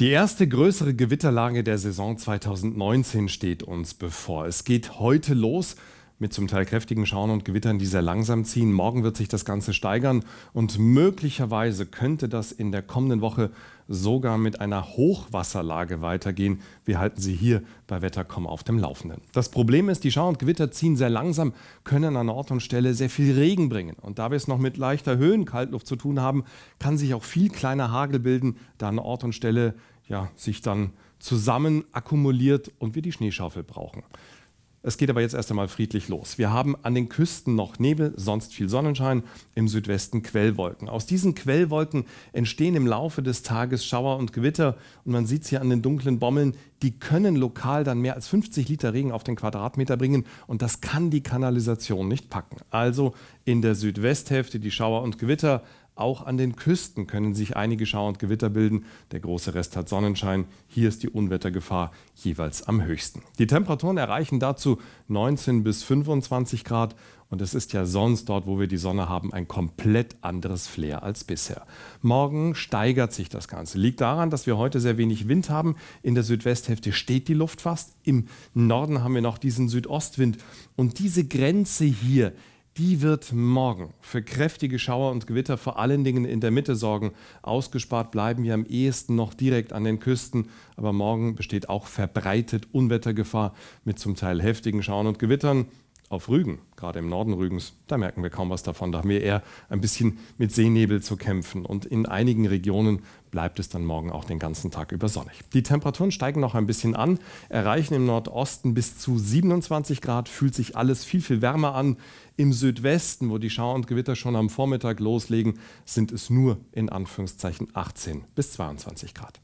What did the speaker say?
Die erste größere Gewitterlage der Saison 2019 steht uns bevor. Es geht heute los mit zum Teil kräftigen Schauern und Gewittern, die sehr langsam ziehen. Morgen wird sich das Ganze steigern und möglicherweise könnte das in der kommenden Woche sogar mit einer Hochwasserlage weitergehen. Wir halten Sie hier bei Wettercom auf dem Laufenden. Das Problem ist, die Schauer und Gewitter ziehen sehr langsam, können an Ort und Stelle sehr viel Regen bringen. Und da wir es noch mit leichter Höhenkaltluft zu tun haben, kann sich auch viel kleiner Hagel bilden, da an Ort und Stelle ja, sich dann zusammen akkumuliert und wir die Schneeschaufel brauchen. Es geht aber jetzt erst einmal friedlich los. Wir haben an den Küsten noch Nebel, sonst viel Sonnenschein, im Südwesten Quellwolken. Aus diesen Quellwolken entstehen im Laufe des Tages Schauer und Gewitter und man sieht es hier an den dunklen Bommeln, die können lokal dann mehr als 50 Liter Regen auf den Quadratmeter bringen und das kann die Kanalisation nicht packen. Also in der Südwesthälfte die Schauer und Gewitter, auch an den Küsten können sich einige Schauer und Gewitter bilden. Der große Rest hat Sonnenschein. Hier ist die Unwettergefahr jeweils am höchsten. Die Temperaturen erreichen dazu 19 bis 25 Grad. Und es ist ja sonst dort, wo wir die Sonne haben, ein komplett anderes Flair als bisher. Morgen steigert sich das Ganze. Liegt daran, dass wir heute sehr wenig Wind haben. In der Südwesthälfte steht die Luft fast. Im Norden haben wir noch diesen Südostwind. Und diese Grenze hier, die wird morgen für kräftige Schauer und Gewitter vor allen Dingen in der Mitte sorgen. Ausgespart bleiben wir am ehesten noch direkt an den Küsten, aber morgen besteht auch verbreitet Unwettergefahr mit zum Teil heftigen Schauern und Gewittern auf Rügen, gerade im Norden Rügens, da merken wir kaum was davon. Da haben wir eher ein bisschen mit Seenebel zu kämpfen. Und in einigen Regionen bleibt es dann morgen auch den ganzen Tag über sonnig. Die Temperaturen steigen noch ein bisschen an, erreichen im Nordosten bis zu 27 Grad, fühlt sich alles viel, viel wärmer an. Im Südwesten, wo die Schauer und Gewitter schon am Vormittag loslegen, sind es nur in Anführungszeichen 18 bis 22 Grad.